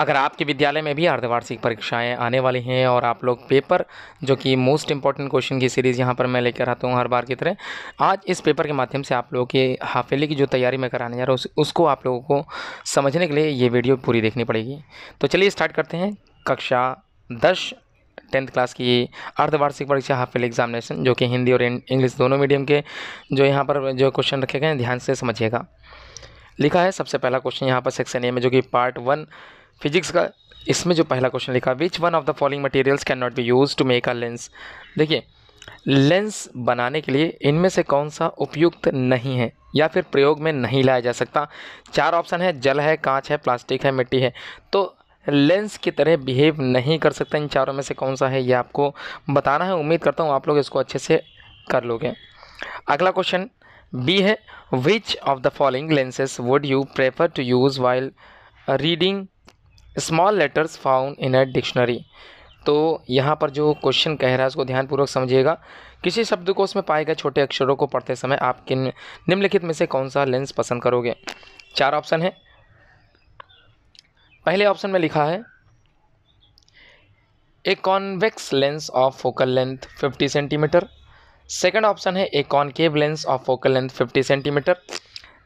अगर आपके विद्यालय में भी अर्धवार्षिक परीक्षाएं आने वाली हैं और आप लोग पेपर जो कि मोस्ट इंपॉर्टेंट क्वेश्चन की सीरीज़ यहाँ पर मैं लेकर आता हूँ हर बार की तरह आज इस पेपर के माध्यम से आप लोगों के हाफेली की जो तैयारी मैं कराने जा रहा हूँ उसको आप लोगों को समझने के लिए ये वीडियो पूरी देखनी पड़ेगी तो चलिए स्टार्ट करते हैं कक्षा दस टेंथ क्लास की अर्धवार्षिक परीक्षा हाफ एग्जामिनेशन जो कि हिंदी और इंग्लिश दोनों मीडियम के जो यहाँ पर जो क्वेश्चन रखे गए हैं ध्यान से समझिएगा लिखा है सबसे पहला क्वेश्चन यहाँ पर सेक्शन ए में जो कि पार्ट वन फिजिक्स का इसमें जो पहला क्वेश्चन लिखा which one of the following materials cannot be use to make a lens देखिए लेंस बनाने के लिए इनमें से कौन सा उपयुक्त नहीं है या फिर प्रयोग में नहीं लाया जा सकता चार ऑप्शन है जल है कांच है प्लास्टिक है मिट्टी है तो लेंस की तरह बिहेव नहीं कर सकता इन चारों में से कौन सा है ये आपको बताना है उम्मीद करता हूँ आप लोग इसको अच्छे से कर लोगे अगला क्वेश्चन बी है which of the following lenses would you prefer to use while reading small letters found in a dictionary तो यहाँ पर जो क्वेश्चन कह रहा है उसको ध्यानपूर्वक समझिएगा किसी शब्द को उसमें पाए गए छोटे अक्षरों को पढ़ते समय आप किन निम्नलिखित में से कौन सा लेंस पसंद करोगे चार ऑप्शन है पहले ऑप्शन में लिखा है a convex lens of focal length 50 centimetre second option है a concave lens of focal length 50 centimetre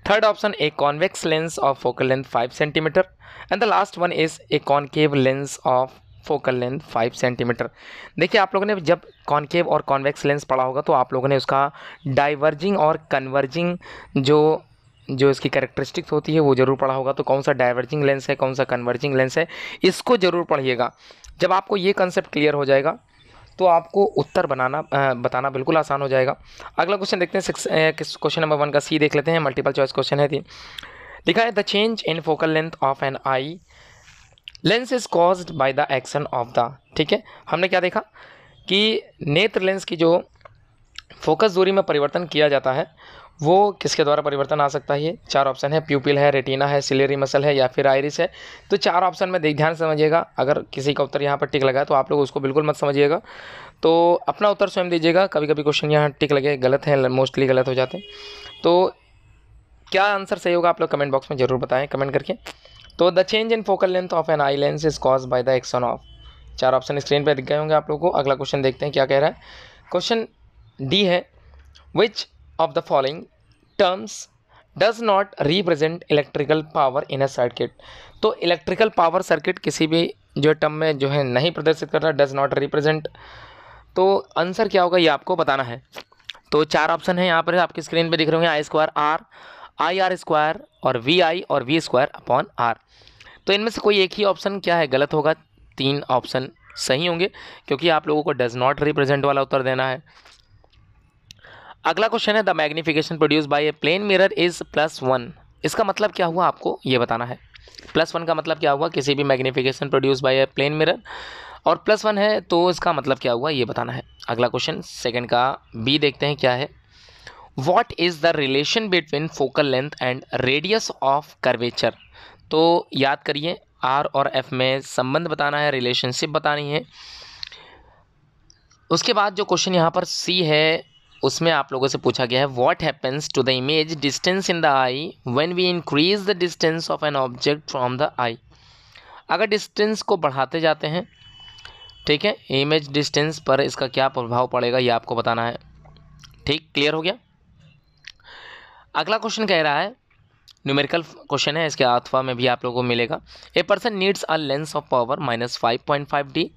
third option a convex lens of focal length 5 centimetre and the last one is a concave lens of focal length 5 centimetre देखिए आप लोगों ने जब concave और convex lens पढ़ा होगा तो आप लोगों ने उसका डाइवर्जिंग और कन्वर्जिंग जो जो इसकी करेक्टरिस्टिक्स होती है वो ज़रूर पढ़ा होगा तो कौन सा डाइवर्जिंग लेंस है कौन सा कन्वर्जिंग लेंस है इसको ज़रूर पढ़िएगा जब आपको ये कंसेप्ट क्लियर हो जाएगा तो आपको उत्तर बनाना बताना बिल्कुल आसान हो जाएगा अगला क्वेश्चन देखते हैं सिक्स क्वेश्चन नंबर वन का सी देख लेते हैं मल्टीपल चॉइस क्वेश्चन है लिखा है the change in focal length of an eye lens is caused by the action of the ठीक है हमने क्या देखा कि नेत्र लेंस की जो फोकस दूरी में परिवर्तन किया जाता है वो किसके द्वारा परिवर्तन आ सकता है चार ऑप्शन है प्यूपिल है रेटिना है सिलेरी मसल है या फिर आयरिस है तो चार ऑप्शन में देख ध्यान समझिएगा अगर किसी का उत्तर यहाँ पर टिक लगा तो आप लोग उसको बिल्कुल मत समझिएगा तो अपना उत्तर स्वयं दीजिएगा कभी कभी क्वेश्चन यहाँ टिक लगे गलत है मोस्टली गलत हो जाते हैं तो क्या आंसर सही होगा आप लोग कमेंट बॉक्स में ज़रूर बताएं कमेंट करके तो the change in focal length of an eye lens is cause by the action of चार ऑप्शन स्क्रीन पर दिख गए होंगे आप लोगों को अगला क्वेश्चन देखते हैं क्या कह रहा है क्वेश्चन डी है विच of the following terms does not represent electrical power in a circuit तो electrical power circuit किसी भी जो टर्म में जो है नहीं प्रदर्शित कर रहा डज नॉट रिप्रेजेंट तो आंसर क्या होगा ये आपको बताना है तो चार ऑप्शन है यहाँ पर आपकी स्क्रीन पे दिख रहे होंगे I square R I R square और वी आई और वी स्क्वायर अपॉन आर तो इनमें से कोई एक ही ऑप्शन क्या है गलत होगा तीन ऑप्शन सही होंगे क्योंकि आप लोगों को डज नॉट रिप्रेजेंट वाला उत्तर देना है अगला क्वेश्चन है the magnification produce by a plane mirror is plus one इसका मतलब क्या हुआ आपको ये बताना है प्लस वन का मतलब क्या हुआ किसी भी magnification produce by a plane mirror और प्लस वन है तो इसका मतलब क्या हुआ ये बताना है अगला क्वेश्चन सेकेंड का बी देखते हैं क्या है what is the relation between focal length and radius of curvature तो याद करिए आर और एफ में संबंध बताना है रिलेशनशिप बतानी है उसके बाद जो क्वेश्चन यहाँ पर सी है उसमें आप लोगों से पूछा गया है what happens to the image distance in the eye when we increase the distance of an object from the eye अगर डिस्टेंस को बढ़ाते जाते हैं ठीक है इमेज डिस्टेंस पर इसका क्या प्रभाव पड़ेगा ये आपको बताना है ठीक क्लियर हो गया अगला क्वेश्चन कह रहा है न्यूमेरिकल क्वेश्चन है इसके अथवा में भी आप लोगों को मिलेगा a person needs a lens of power minus five point five D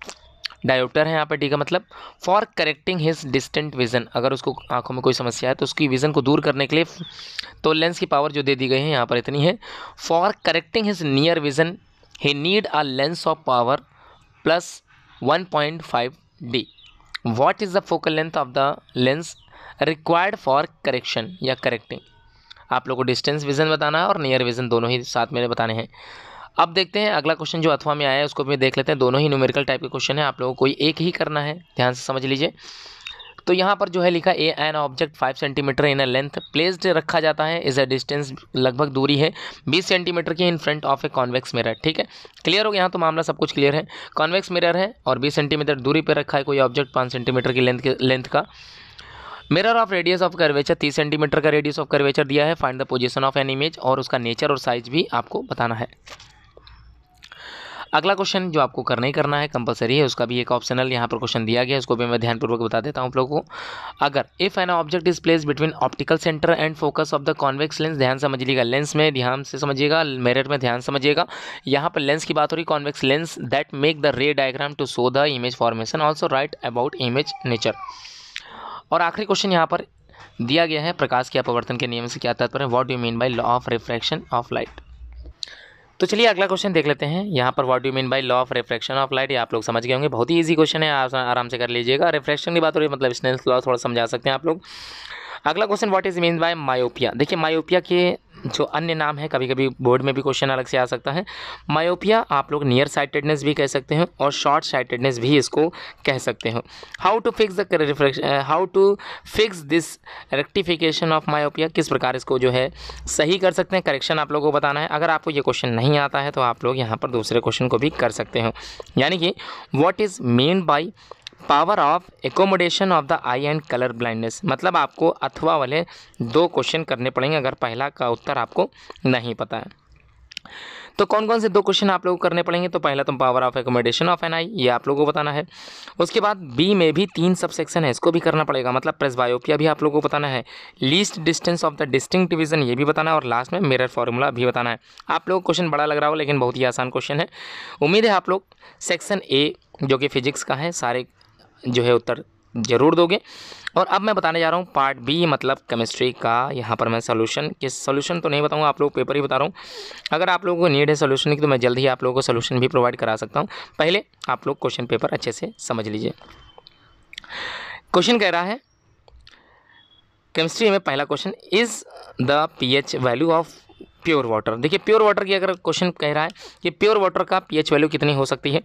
dioptre है यहाँ पे डी का मतलब for correcting his distant vision अगर उसको आंखों में कोई समस्या है तो उसकी विजन को दूर करने के लिए तो लेंस की पावर जो दे दी गई है यहाँ पर इतनी है for correcting his near vision he need a lens of power plus one point five D what is the focal length of the lens required for correction या करेक्टिंग आप लोग को डिस्टेंस विज़न बताना है और नियर विज़न दोनों ही साथ में बताने हैं अब देखते हैं अगला क्वेश्चन जो अथवा में आया है उसको भी देख लेते हैं दोनों ही न्यूमेरिकल टाइप के क्वेश्चन है आप लोगों को कोई एक ही करना है ध्यान से समझ लीजिए तो यहाँ पर जो है लिखा a an object five centimetre in a length placed रखा जाता है इज़ अ डिस्टेंस लगभग दूरी है बीस सेंटीमीटर की in front of a convex mirror ठीक है क्लियर हो गया यहाँ तो मामला सब कुछ क्लियर है कॉन्वेक्स मिरर है और बीस सेंटीमीटर दूरी पर रखा है कोई ऑब्जेक्ट पाँच सेंटीमीटर की लेंथ लेंथ का mirror of radius of curvature तीस सेंटीमीटर का रेडियस ऑफ कर्वेचर दिया है find the position of an image और उसका नेचर और साइज भी आपको बताना है अगला क्वेश्चन जो आपको करना ही करना है कंपलसरी है उसका भी एक ऑप्शनल यहाँ पर क्वेश्चन दिया गया है उसको भी मैं ध्यानपूर्वक बता देता हूँ आप लोगों को अगर if an object is place between optical centre and focus of the convex lens ध्यान समझ लीजिएगा लेंस में ध्यान से समझिएगा मेरिट में ध्यान समझिएगा यहाँ पर लेंस की बात हो रही convex lens that make the ray diagram to show the image formation also write about image nature और आखिरी क्वेश्चन यहाँ पर दिया गया है प्रकाश के अपवर्तन के नियम से क्या तात्पर्य what you mean by law of refraction of light तो चलिए अगला क्वेश्चन देख लेते हैं यहाँ पर what you mean by law of refraction of light ये आप लोग समझ गए होंगे बहुत ही ईजी क्वेश्चन है आप आराम से कर लीजिएगा रिफ्रेक्शन की बात हो रही है मतलब स्नेल्स लॉ थोड़ा समझा सकते हैं आप लोग अगला question what is mean by myopia देखिए मायोपिया के जो अन्य नाम है कभी कभी बोर्ड में भी क्वेश्चन अलग से आ सकता है मायोपिया आप लोग नियर साइटेडनेस भी कह सकते हैं और शॉर्ट साइटेडनेस भी इसको कह सकते हो how to fix the refraction how to fix this rectification of myopia किस प्रकार इसको जो है सही कर सकते हैं करेक्शन आप लोगों को बताना है अगर आपको ये क्वेश्चन नहीं आता है तो आप लोग यहाँ पर दूसरे क्वेश्चन को भी कर सकते हो यानी कि what is mean by power of accommodation of the eye and colour blindness मतलब आपको अथवा वाले दो क्वेश्चन करने पड़ेंगे अगर पहला का उत्तर आपको नहीं पता है तो कौन कौन से दो क्वेश्चन आप लोगों को करने पड़ेंगे तो पहला तो power of accommodation of an eye ये आप लोगों को बताना है उसके बाद बी में भी तीन सब सेक्शन है इसको भी करना पड़ेगा मतलब बायोपिया भी आप लोगों को बताना है least distance of the distinct vision ये भी बताना है और लास्ट में मिरर फार्मूला भी बताना है आप लोगों को क्वेश्चन बड़ा लग रहा हो लेकिन बहुत ही आसान क्वेश्चन है उम्मीद है आप लोग सेक्शन ए जो कि फिजिक्स का है सारे जो है उत्तर ज़रूर दोगे और अब मैं बताने जा रहा हूँ पार्ट बी मतलब केमिस्ट्री का यहाँ पर मैं सोल्यूशन किस सोल्यूशन तो नहीं बताऊँगा आप लोग पेपर ही बता रहा हूँ अगर आप लोगों को नीड है सोल्यूशन की तो मैं जल्द ही आप लोगों को सोल्यूशन भी प्रोवाइड करा सकता हूँ पहले आप लोग क्वेश्चन पेपर अच्छे से समझ लीजिए क्वेश्चन कह रहा है केमिस्ट्री में पहला question is the pH value of pure water देखिए प्योर वाटर की अगर क्वेश्चन कह रहा है कि प्योर वाटर का पीएच वैल्यू कितनी हो सकती है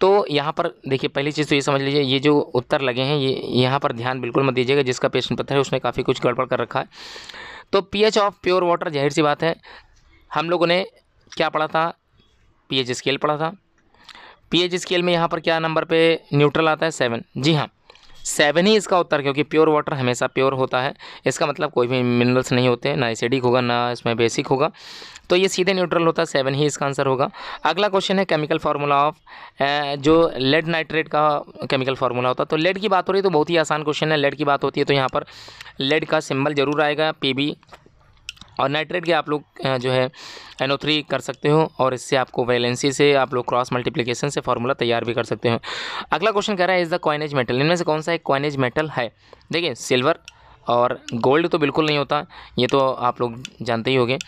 तो यहाँ पर देखिए पहली चीज़ तो ये समझ लीजिए ये जो उत्तर लगे हैं ये यहाँ पर ध्यान बिल्कुल मत दीजिएगा जिसका प्रश्न पत्र है उसने काफ़ी कुछ गड़बड़ कर रखा है तो पी ऑफ प्योर वाटर जाहिर सी बात है हम लोगों ने क्या पढ़ा था पी स्केल पढ़ा था पी स्केल में यहाँ पर क्या नंबर पर न्यूट्रल आता है सेवन जी हाँ सेवन ही इसका उत्तर क्योंकि प्योर वाटर हमेशा प्योर होता है इसका मतलब कोई भी मिनरल्स नहीं होते ना एसिडिक होगा ना इसमें बेसिक होगा तो ये सीधे न्यूट्रल होता है सेवन ही इसका आंसर होगा अगला क्वेश्चन है केमिकल फार्मूला ऑफ जो लेड नाइट्रेट का केमिकल फार्मूला होता है तो लेड की बात हो रही है तो बहुत ही आसान क्वेश्चन है लेड की बात होती है तो यहाँ पर लेड का सिंबल जरूर आएगा पी और नाइट्रेट के आप लोग जो है एन कर सकते हो और इससे आपको वैलेंसी से आप लोग क्रॉस मल्टीप्लिकेशन से फार्मूला तैयार भी कर सकते हो अगला क्वेश्चन कह रहा है इज़ द कॉइनेज मेटल इनमें से कौन सा एक कॉइनेज मेटल है देखिए सिल्वर और गोल्ड तो बिल्कुल नहीं होता ये तो आप लोग जानते ही होंगे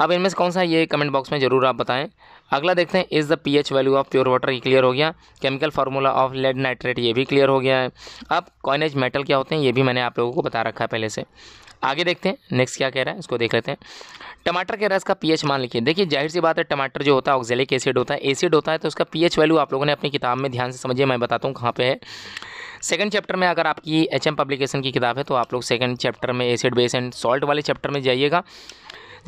अब इनमें से कौन सा ये कमेंट बॉक्स में ज़रूर आप बताएं अगला देखते हैं is the pH value of pure water ये क्लियर हो गया chemical formula of lead nitrate ये भी क्लियर हो गया है अब कॉइनेज मेटल क्या होते हैं ये भी मैंने आप लोगों को बता रखा है पहले से आगे देखते हैं नेक्स्ट क्या कह रहा है उसको देख लेते हैं टमाटर के रस का पीएच मान लिखिए देखिए जाहिर सी बात है टमाटर जो होता है ऑक्जेलिक एसिड होता है एसिड होता है तो उसका पीएच वैल्यू आप लोगों ने अपनी किताब में ध्यान से समझिए मैं बताता हूँ कहाँ पे है सेकंड चैप्टर में अगर आपकी एच पब्लिकेशन की किताब है तो आप लोग सेकंड चैप्टर में एसिड बेस एंड सॉल्ट वाले चैप्टर में जाइएगा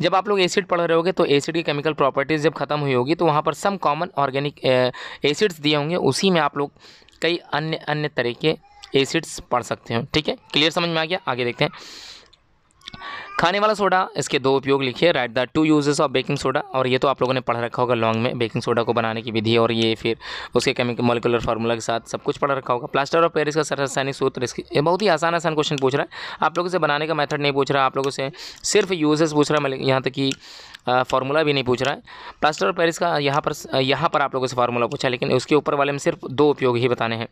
जब आप लोग एसिड पढ़ रहे होगे तो एसिड की केमिकल प्रॉपर्टीज़ जब खत्म हुई होगी तो वहाँ पर सम कॉमन ऑर्गेनिक एसिड्स दिए होंगे उसी में आप लोग कई अन्य अन्य तरह के एसिड्स पढ़ सकते हो ठीक है क्लियर समझ में आ गया आगे देखते हैं खाने वाला सोडा इसके दो उपयोग लिखिए write the two uses of baking soda और ये तो आप लोगों ने पढ़ रखा होगा लॉन्ग में बेकिंग सोडा को बनाने की विधि और ये फिर उसके केमिकल मोलिकुलर फार्मूला के साथ सब कुछ पढ़ रखा होगा प्लास्टर ऑफ पेरिस का सरसानी सूत्र इसकी ये बहुत ही आसान आसान क्वेश्चन पूछ रहा है आप लोगों से बनाने का मेथड नहीं पूछ रहा आप लोगों से सिर्फ यूजेस पूछ रहा है मतलब यहाँ तक कि फार्मूला भी नहीं पूछ रहा है प्लास्टर ऑफ पेरिस का यहाँ पर यहाँ पर आप लोगों से फार्मूला पूछा लेकिन उसके ऊपर वाले में सिर्फ दो उपयोग ही बताने हैं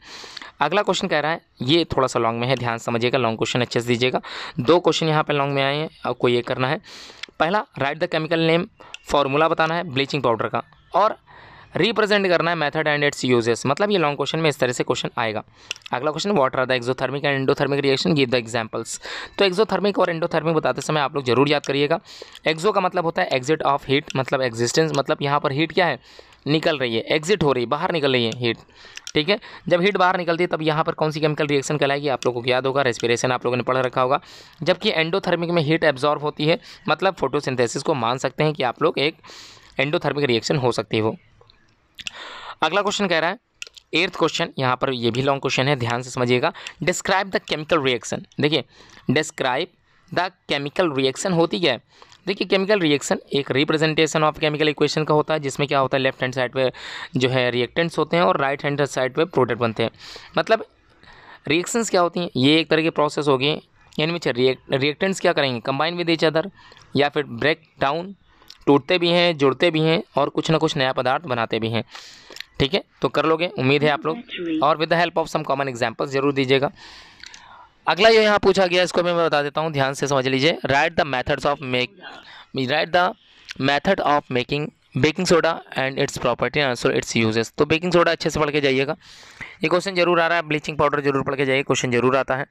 अगला क्वेश्चन कह रहा है ये थोड़ा सा लॉन्ग में है ध्यान समझिएगा लॉन्ग क्वेश्चन अच्छे से दीजिएगा दो क्वेश्चन यहाँ पर लॉन्ग में आए हैं आपको ये करना है पहला write the chemical name formula बताना है ब्लीचिंग पाउडर का और रिप्रेजेंट करना है मेथड एंड इट्स यूजेस मतलब ये लॉन्ग क्वेश्चन में इस तरह से क्वेश्चन आएगा अगला question what are the exothermic and endothermic reaction give the examples तो एक्जोथर्मिक और एंडोथर्मिक बताते समय आप लोग जरूर याद करिएगा एक्जो का मतलब होता है एग्जिट ऑफ हीट मतलब एग्जिस्टेंस मतलब यहाँ पर हीट क्या है निकल रही है एग्जिट हो रही है बाहर निकल रही है हीट ठीक है जब हीट बाहर निकलती है तब यहाँ पर कौन सी केमिकल रिएक्शन कहलाएगी आप लोगों को याद होगा रेस्पिरेशन आप लोगों ने पढ़ रखा होगा जबकि एंडोथर्मिक में हीट एब्जॉर्व होती है मतलब फोटोसिंथेसिस को मान सकते हैं कि आप लोग एक एंडोथर्मिक रिएक्शन हो सकती हो अगला क्वेश्चन कह रहा है एर्थ क्वेश्चन यहाँ पर ये भी लॉन्ग क्वेश्चन है ध्यान से समझिएगा डिस्क्राइब द केमिकल रिएक्शन देखिए डिस्क्राइब द केमिकल रिएक्शन होती है देखिए केमिकल रिएक्शन एक रिप्रेजेंटेशन ऑफ केमिकल इक्वेशन का होता है जिसमें क्या होता है लेफ्ट हैंड साइड पे जो है रिएक्टेंट्स होते हैं और राइट हैंड साइड पे प्रोडक्ट बनते हैं मतलब रिएक्शंस क्या होती हैं ये एक तरह की प्रोसेस होगी यानी विच रिएक्टेंट्स क्या करेंगे कंबाइन विद इच अदर या फिर ब्रेक डाउन टूटते भी हैं जुड़ते भी हैं और कुछ ना कुछ नया पदार्थ बनाते भी हैं ठीक है तो कर लोगे उम्मीद है आप लोग और with the help of some common examples जरूर दीजिएगा अगला जो यहाँ पूछा गया इसको मैं बता देता हूँ ध्यान से समझ लीजिए write the methods of make write the method of making baking soda and its property answer its uses तो बेकिंग सोडा अच्छे से पढ़ के जाइएगा ये क्वेश्चन जरूर आ रहा है ब्लीचिंग पाउडर जरूर पढ़ के जाइए क्वेश्चन जरूर आता है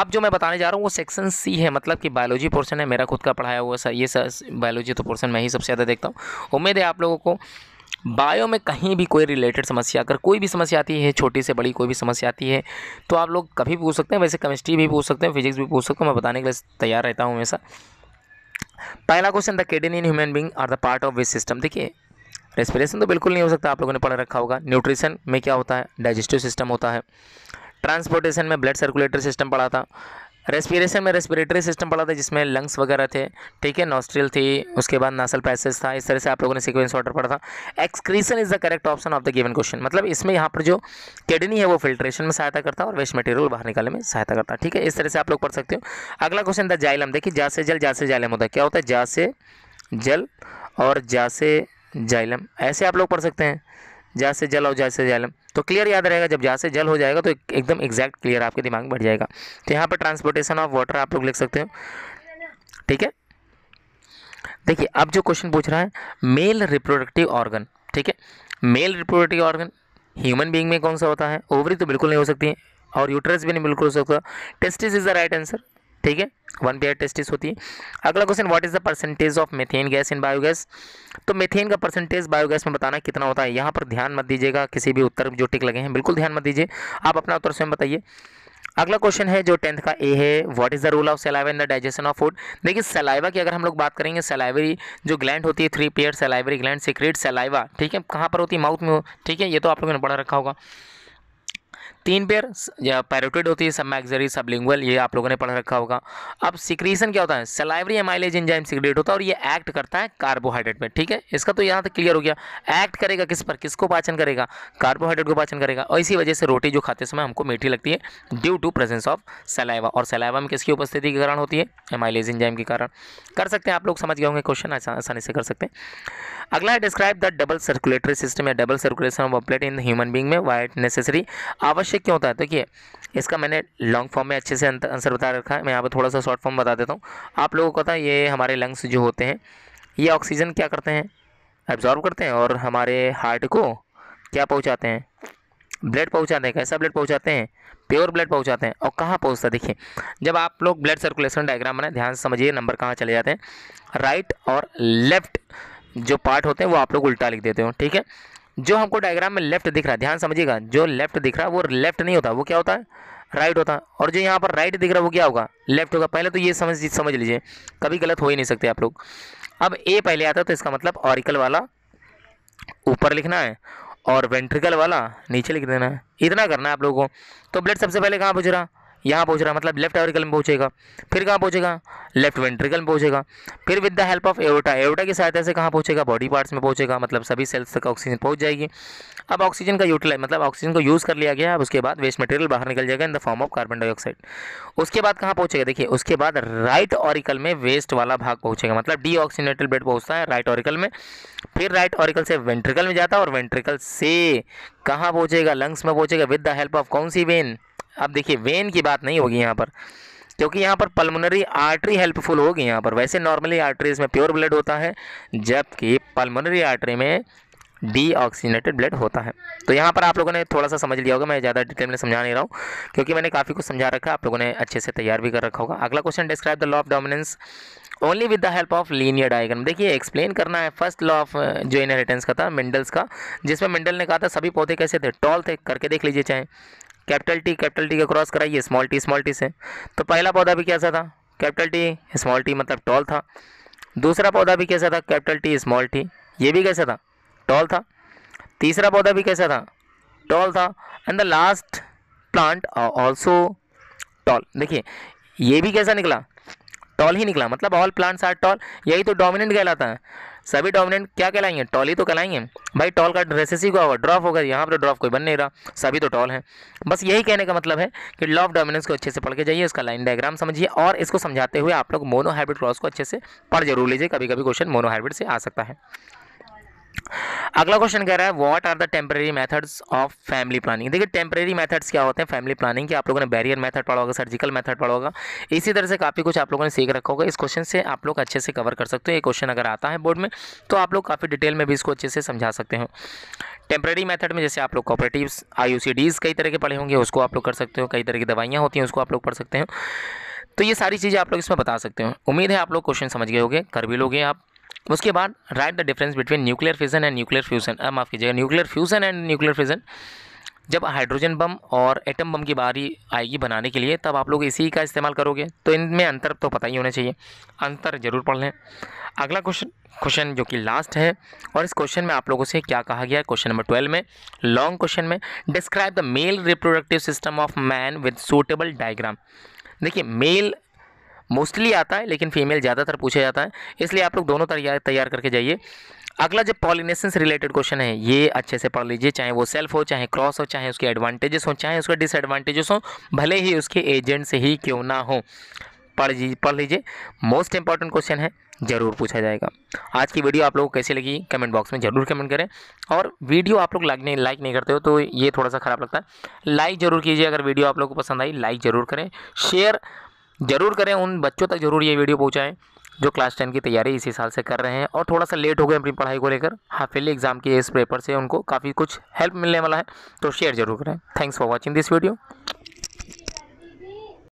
अब जो मैं बताने जा रहा हूँ वो सेक्शन सी है मतलब कि बायोलॉजी पोर्शन है मेरा खुद का पढ़ाया हुआ सर ये सर बायोलॉजी तो पोर्शन मैं ही सबसे ज़्यादा देखता हूँ उम्मीद है आप लोगों को बायो में कहीं भी कोई रिलेटेड समस्या अगर कोई भी समस्या आती है छोटी से बड़ी कोई भी समस्या आती है तो आप लोग कभी पूछ सकते हैं वैसे केमिस्ट्री भी पूछ सकते हैं फिजिक्स भी पूछ सकते हैं मैं बताने के लिए तैयार रहता हूँ हमेशा पहला question the kidney in human being are the part of which system देखिए रेस्पिरेशन तो बिल्कुल नहीं हो सकता आप लोगों ने पढ़ रखा होगा न्यूट्रिशन में क्या होता है डाइजेस्टिव सिस्टम होता है ट्रांसपोर्टेशन में ब्लड सर्कुलेटरी सिस्टम पढ़ा था रेस्पिरेशन में रेस्पिरेटरी सिस्टम पढ़ा था जिसमें लंग्स वगैरह थे ठीक है नॉस्ट्रिल थी उसके बाद नासल पैसेज था इस तरह से आप लोगों ने सिक्वेंस ऑर्डर पढ़ा था excretion is the correct option of the given question मतलब इसमें यहाँ पर जो किडनी है वो फिल्ट्रेशन में सहायता करता है और वेस्ट मटेरियल बाहर निकालने में सहायता करता है ठीक है इस तरह से आप लोग पढ़ सकते हो अगला क्वेश्चन था जाइलम देखिए जा से जल जा से जाइलम होता है क्या होता है जा से जल और जा से जाइलम ऐसे आप लोग पढ़ सकते हैं जहाँ से जल और जैसे से जलम तो क्लियर याद रहेगा जब जहाँ से जल हो जाएगा तो एकदम एग्जैक्ट क्लियर आपके दिमाग में बढ़ जाएगा तो यहाँ पर ट्रांसपोर्टेशन ऑफ वाटर आप लोग लिख सकते हो ठीक है देखिए अब जो क्वेश्चन पूछ रहा है मेल रिप्रोडक्टिव ऑर्गन ठीक है male reproductive organ human being में कौन सा होता है ओवरी तो बिल्कुल नहीं हो सकती है और यूट्रस भी नहीं बिल्कुल हो सकता testis is the right answer ठीक है वन पेयर टेस्टिस होती है अगला question what is the percentage of methane gas in biogas तो मेथेन का परसेंटेज बायोगैस में बताना कितना होता है यहाँ पर ध्यान मत दीजिएगा किसी भी उत्तर जो टिक लगे हैं बिल्कुल ध्यान मत दीजिए आप अपना उत्तर स्वयं बताइए अगला क्वेश्चन है जो टेंथ का ए है what is the role of saliva in the digestion of food देखिए सेलाइवा की अगर हम लोग बात करेंगे सेलाइवरी जो ग्लैंड होती है three pair salivary gland secrete saliva ठीक है कहाँ पर होती है माउथ में हो ठीक है ये तो आप लोगों ने पढ़ा रखा होगा तीन पेयर पैरोटिड होती है सब मैगजरी सब लिंगुअल ये आप लोगों ने पढ़ रखा होगा अब सिक्रीशन क्या होता है सलाइवरी एमाइलेज इंजाइम सिक्रेट होता है और ये एक्ट करता है कार्बोहाइड्रेट में ठीक है इसका तो यहाँ तक क्लियर हो गया एक्ट करेगा किस पर किसको पाचन करेगा कार्बोहाइड्रेट को पाचन करेगा और इसी वजह से रोटी जो खाते समय हमको मीठी लगती है due to presence of saliva और सलाइवा में किसकी उपस्थिति के कारण होती है एमाइलेज इंजाइम के कारण कर सकते हैं आप लोग समझ गए होंगे क्वेश्चन आसानी से कर सकते हैं अगला है describe the double circulatory system या double circulation of blood in human being में वाइट नेसेसरी आवश्यक आवश्यक क्यों होता है देखिए इसका मैंने लॉन्ग फॉर्म में अच्छे से आंसर बता रखा है मैं यहाँ पर थोड़ा सा शॉर्ट फॉर्म बता देता हूँ आप लोगों को पता है ये हमारे लंग्स जो होते हैं ये ऑक्सीजन क्या करते हैं एब्जॉर्व करते हैं और हमारे हार्ट को क्या पहुँचाते हैं ब्लड पहुँचाते हैं कैसा ब्लड पहुँचाते हैं प्योर ब्लड पहुँचाते हैं और कहाँ पहुँचता है देखिए जब आप लोग ब्लड सर्कुलेशन डायग्राम बनाए ध्यान से समझिए नंबर कहाँ चले जाते हैं राइट और लेफ्ट जो पार्ट होते हैं वो आप लोग उल्टा लिख देते हो ठीक है जो हमको डायग्राम में लेफ्ट दिख रहा है ध्यान समझिएगा जो लेफ्ट दिख रहा है वो लेफ्ट नहीं होता वो क्या होता है राइट होता और जो यहाँ पर राइट दिख रहा है वो क्या होगा लेफ्ट होगा पहले तो ये समझ समझ लीजिए कभी गलत हो ही नहीं सकते आप लोग अब ए पहले आता है तो इसका मतलब ऑरिकल वाला ऊपर लिखना है और वेंट्रिकल वाला नीचे लिख देना है इतना करना है आप लोगों को तो ब्लड सबसे पहले कहाँ पूछ रहा यहाँ पहुँच रहा है मतलब लेफ्ट एवरिकल में पहुँचेगा फिर कहाँ पहुँचेगा लेफ्ट वेंट्रिकल में पहुँचेगा फिर with the help of aorta aorta की सहायता से कहाँ पहुँचेगा बॉडी पार्ट्स में पहुँचेगा मतलब सभी सेल्स तक ऑक्सीजन पहुँच जाएगी अब ऑक्सीजन का यूटिलाइज मतलब ऑक्सीजन को यूज़ कर लिया गया अब उसके बाद वेस्ट मटेरियल बाहर निकल जाएगा in the form of carbon dioxide उसके बाद कहाँ पहुँचेगा देखिए उसके बाद राइट ऑरिकल में वेस्ट वाला भाग पहुँचेगा मतलब डी ऑक्सीनेटेड बेड पहुँचता है राइट ऑरिकल में फिर राइट ऑरिकल से वेंट्रिकल में जाता है और वेंट्रिकल से कहाँ पहुँचेगा लंग्स में पहुँचेगा विद द हेल्प ऑफ कौन सी वेन अब देखिए वेन की बात नहीं होगी यहाँ पर क्योंकि यहाँ पर पल्मोनरी आर्टरी हेल्पफुल होगी यहाँ पर वैसे नॉर्मली आर्टरीज में प्योर ब्लड होता है जबकि पल्मोनरी आर्टरी में डी ऑक्सीजनेटेड ब्लड होता है तो यहाँ पर आप लोगों ने थोड़ा सा समझ लिया होगा मैं ज़्यादा डिटेल में समझा नहीं रहा हूँ क्योंकि मैंने काफ़ी कुछ समझा रखा है आप लोगों ने अच्छे से तैयार भी कर रखा होगा अगला question describe the law of dominance only with the help of linear diagram देखिए एक्सप्लेन करना है फर्स्ट लॉ ऑफ जो इनहेरिटेंस का था मिंडल्स का जिसमें मिंडल ने कहा था सभी पौधे कैसे थे टॉल थे करके देख लीजिए चाहे कैपिटल टी कैपिटल टी के क्रॉस कराइए स्मॉल टी स्मॉल टी से तो पहला पौधा भी कैसा था कैपिटल टी स्मॉल टी मतलब टॉल था दूसरा पौधा भी कैसा था कैपिटल टी स्मॉल टी ये भी कैसा था टॉल था तीसरा पौधा भी कैसा था टॉल था and the last plant also tall देखिए ये भी कैसा निकला टॉल ही निकला मतलब ऑल प्लांट्स आर टॉल यही तो डोमिनेंट कहलाता है सभी डोमिनेंट क्या कहलाएंगे टॉल ही तो कहलाएंगे भाई टॉल का रेसेस ही हुआ ड्रॉप होगा यहाँ पर ड्रॉप तो कोई बन नहीं रहा सभी तो टॉल हैं बस यही कहने का मतलब है कि लॉ ऑफ डोमिनेंस को अच्छे से पढ़ के जाइए उसका लाइन डायग्राम समझिए और इसको समझाते हुए आप लोग मोनोहाइब्रिड क्रॉस को अच्छे से पढ़ जरूर लीजिए कभी कभी क्वेश्चन मोनोहाइब्रिड से आ सकता है अगला क्वेश्चन कह रहा है what are the temporary methods of family planning देखिए टेम्प्रेरी मेथड्स क्या होते हैं फैमिली प्लानिंग के आप लोगों ने बैरियर मेथड पढ़ा होगा सर्जिकल मेथड पढ़ा होगा इसी तरह से काफ़ी कुछ आप लोगों ने सीख रखा होगा इस क्वेश्चन से आप लोग अच्छे से कवर कर सकते हो ये क्वेश्चन अगर आता है बोर्ड में तो आप लोग काफ़ी डिटेल में भी इसको अच्छे से समझा सकते हो टेम्प्रेरी मेथड में जैसे आप लोग कॉपरेटिव आई कई तरह के पढ़े होंगे उसको आप लोग कर सकते हो कई तरह की दवाइयाँ होती हैं उसको आप लोग पढ़ सकते हो तो ये सारी चीज़ें आप लोग इसमें बता सकते हो उम्मीद है आप लोग क्वेश्चन समझ गए होगे कर भी लोगे आप उसके बाद write the difference between nuclear fission and nuclear fusion माफ़ कीजिएगा nuclear fusion and nuclear fission जब हाइड्रोजन बम और एटम बम की बारी आएगी बनाने के लिए तब आप लोग इसी का इस्तेमाल करोगे तो इनमें अंतर तो पता ही होना चाहिए अंतर जरूर पढ़ लें अगला क्वेश्चन क्वेश्चन जो कि लास्ट है और इस क्वेश्चन में आप लोगों से क्या कहा गया है क्वेश्चन नंबर ट्वेल्व में लॉन्ग क्वेश्चन में describe the male reproductive system of man with suitable diagram देखिए मेल मोस्टली आता है लेकिन फीमेल ज़्यादातर पूछा जाता है इसलिए आप लोग दोनों तरह तैयार करके जाइए अगला जो पॉलिनेशन से रिलेटेड क्वेश्चन है ये अच्छे से पढ़ लीजिए चाहे वो सेल्फ हो चाहे क्रॉस हो चाहे उसके एडवांटेजेस हो चाहे उसके डिसएडवांटेजेस हो भले ही उसके एजेंट से ही क्यों ना हो पढ़ जी पढ़ लीजिए मोस्ट इंपॉर्टेंट क्वेश्चन है ज़रूर पूछा जाएगा आज की वीडियो आप लोगों को कैसी लगी कमेंट बॉक्स में ज़रूर कमेंट करें और वीडियो आप लोग लाइक लाइक नहीं करते हो तो ये थोड़ा सा ख़राब लगता है लाइक ज़रूर कीजिए अगर वीडियो आप लोगों को पसंद आई लाइक ज़रूर करें शेयर ज़रूर करें उन बच्चों तक ज़रूर ये वीडियो पहुँचाएँ जो क्लास टेन की तैयारी इसी साल से कर रहे हैं और थोड़ा सा लेट हो गए अपनी पढ़ाई को लेकर हाफिली एग्ज़ाम के इस पेपर से उनको काफ़ी कुछ हेल्प मिलने वाला है तो शेयर जरूर करें thanks for watching this video